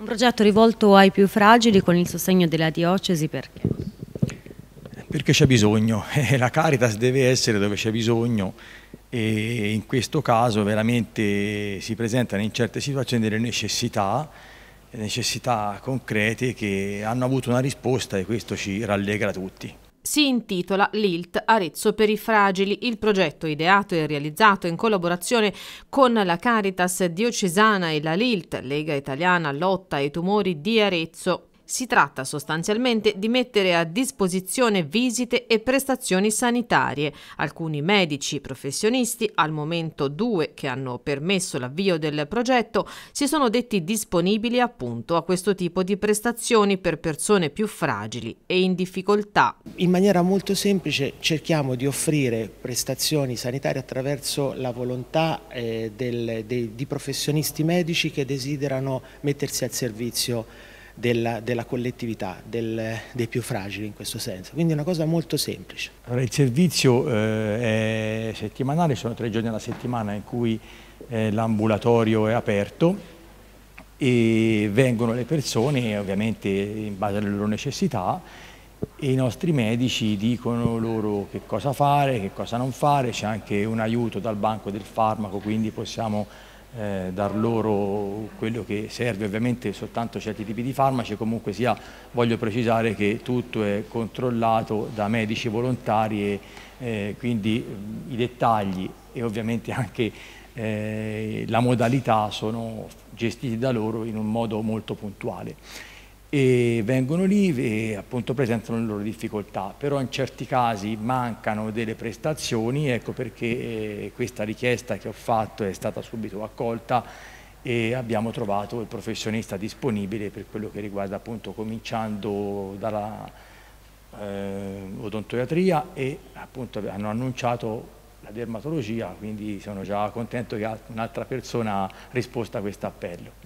Un progetto rivolto ai più fragili con il sostegno della diocesi perché? Perché c'è bisogno, eh, la Caritas deve essere dove c'è bisogno e in questo caso veramente si presentano in certe situazioni delle necessità, necessità concrete che hanno avuto una risposta e questo ci rallegra tutti si intitola L'ILT Arezzo per i fragili. Il progetto ideato e realizzato in collaborazione con la Caritas diocesana e la LILT, Lega Italiana Lotta ai Tumori di Arezzo, si tratta sostanzialmente di mettere a disposizione visite e prestazioni sanitarie. Alcuni medici professionisti, al momento due che hanno permesso l'avvio del progetto, si sono detti disponibili appunto a questo tipo di prestazioni per persone più fragili e in difficoltà. In maniera molto semplice cerchiamo di offrire prestazioni sanitarie attraverso la volontà eh, del, dei, di professionisti medici che desiderano mettersi al servizio della, della collettività, del, dei più fragili in questo senso. Quindi è una cosa molto semplice. Allora, il servizio eh, è settimanale, sono tre giorni alla settimana in cui eh, l'ambulatorio è aperto e vengono le persone ovviamente in base alle loro necessità e i nostri medici dicono loro che cosa fare, che cosa non fare, c'è anche un aiuto dal banco del farmaco, quindi possiamo eh, dar loro quello che serve, ovviamente soltanto certi tipi di farmaci, comunque sia voglio precisare che tutto è controllato da medici volontari e eh, quindi i dettagli e ovviamente anche eh, la modalità sono gestiti da loro in un modo molto puntuale e vengono lì e appunto presentano le loro difficoltà, però in certi casi mancano delle prestazioni, ecco perché eh, questa richiesta che ho fatto è stata subito accolta e abbiamo trovato il professionista disponibile per quello che riguarda appunto cominciando dalla eh, odontoiatria e appunto hanno annunciato la dermatologia, quindi sono già contento che un'altra persona ha risposto a questo appello.